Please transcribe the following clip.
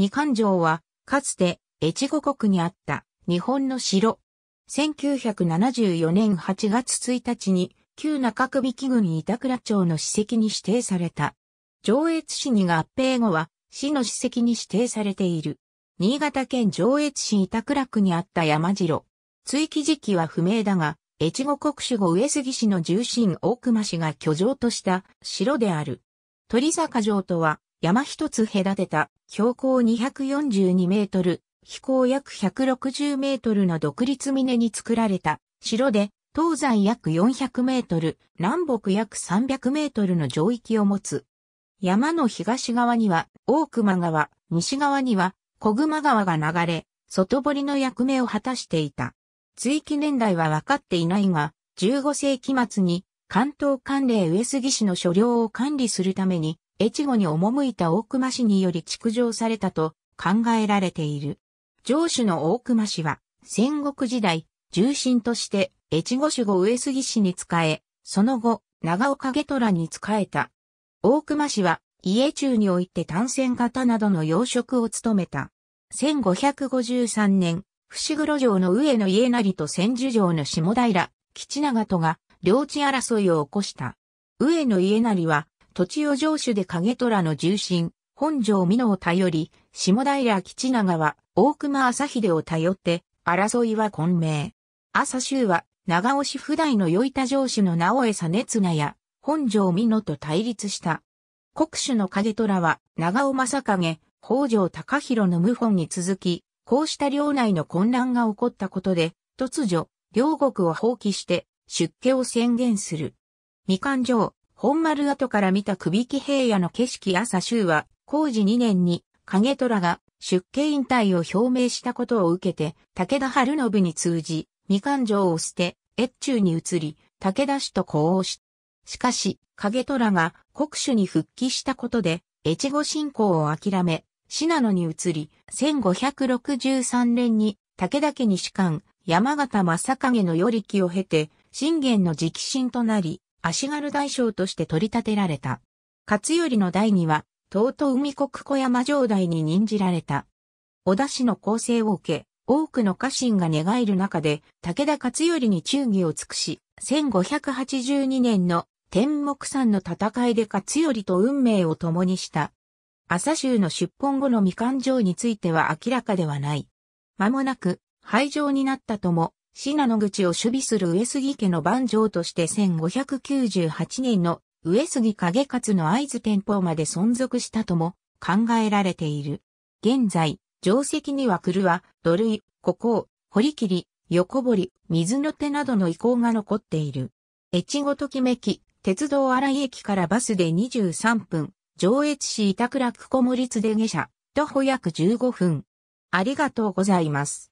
二環城は、かつて、越後国にあった日本の城。1974年8月1日に、旧中首木郡板倉町の史跡に指定された。上越市に合併後は、市の史跡に指定されている。新潟県上越市板倉区にあった山城。追記時期は不明だが、越後国守後上杉市の重臣大熊氏が居城とした城である。鳥坂城とは、山一つ隔てた標高242メートル、飛行約160メートルの独立峰に作られた城で東西約400メートル、南北約300メートルの上域を持つ。山の東側には大熊川、西側には小熊川が流れ、外堀の役目を果たしていた。追記年代は分かっていないが、15世紀末に関東管理上杉市の所領を管理するために越後に赴いた大熊氏により築城されたと考えられている。城主の大熊氏は、戦国時代、重臣として、越後守護上杉氏に仕え、その後、長岡下虎に仕えた。大熊氏は、家中において単線型などの養殖を務めた。1553年、伏黒城の上野家成と千住城の下平、吉長とが、領地争いを起こした。上野家成は、栃を城主で影虎の重臣、本城美濃を頼り、下平吉長は大熊朝秀を頼って、争いは混迷。朝州は長尾市普代の与板城主の直江実綱や本城美濃と対立した。国主の影虎は長尾正景、北条高弘の謀反に続き、こうした領内の混乱が起こったことで、突如、両国を放棄して出家を宣言する。未完城、本丸跡から見た首木平野の景色朝州は、工事2年に、影虎が出家引退を表明したことを受けて、武田春信に通じ、未完城を捨て、越中に移り、武田氏と呼応し、しかし、影虎が国主に復帰したことで、越後信仰を諦め、信濃に移り、1563年に武田家に士官、山形正影の与力を経て、信玄の直進となり、足軽大将として取り立てられた。勝頼の代には、東都海国小山城代に任じられた。小田氏の構成を受け、多くの家臣が寝返る中で、武田勝頼に忠義を尽くし、1582年の天目山の戦いで勝頼と運命を共にした。朝州の出本後の未完城については明らかではない。間もなく、廃城になったとも、信濃口を守備する上杉家の番長として1598年の上杉影勝の合図天保まで存続したとも考えられている。現在、定石には狂土塁、古行、堀切、横堀、水の手などの遺構が残っている。越後ときめき、鉄道荒井駅からバスで23分、上越市板倉区小森津で下車、徒歩約15分。ありがとうございます。